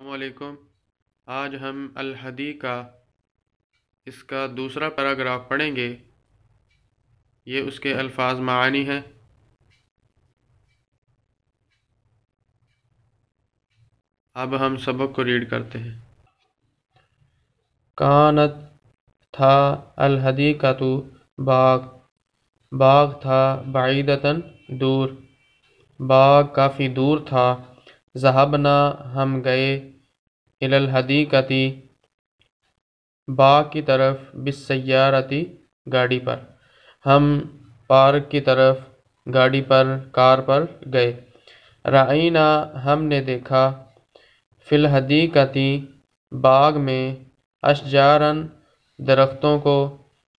अल्लाम आज हम अलहदी का इसका दूसरा पैराग्राफ पढ़ेंगे ये उसके अल्फाज मानी हैं अब हम सबक को रीड करते हैं कानत था अलहदी का तो बाग बाग था बाईदतन दूर बाग काफ़ी दूर था जहाबना हम गए इलहदीकती बाग की तरफ सारती गाड़ी पर हम पार्क की तरफ गाड़ी पर कार पर गए रईना हमने देखा फिलहदीकती बाग में अशजारन दरख्तों को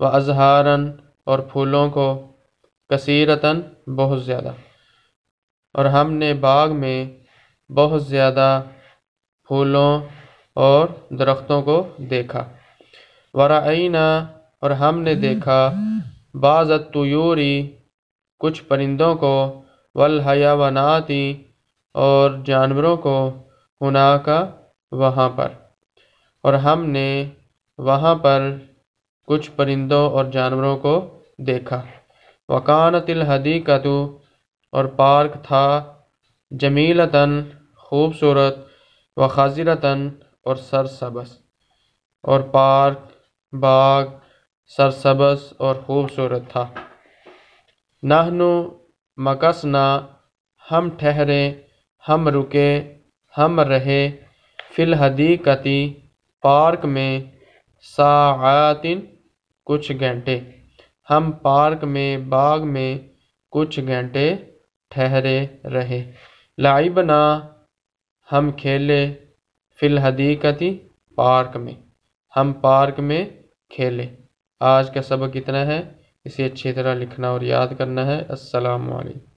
व अजहारन और फूलों को कसीरतन बहुत ज़्यादा और हमने बाग में बहुत ज़्यादा फूलों और दरख्तों को देखा वराइना और हमने देखा बाज़त तयूरी कुछ परिंदों को वल हयावनाती और जानवरों को हुना का वहाँ पर और हमने वहाँ पर कुछ परिंदों और जानवरों को देखा वकानतिल हदीकतु और पार्क था जमीलतन खूबसूरत व खाजिरतन और सरसबस और पार्क बाग सरसबस और खूबसूरत था नाहनु मकसना हम ठहरे हम रुके हम रहे फिलहदीकती पार्क में सातिन कुछ घंटे हम पार्क में बाग में कुछ घंटे ठहरे रहे लाइबना हम खेले फिल पार्क में हम पार्क में खेले आज का सबक इतना है इसे अच्छी तरह लिखना और याद करना है अस्सलाम वालेकुम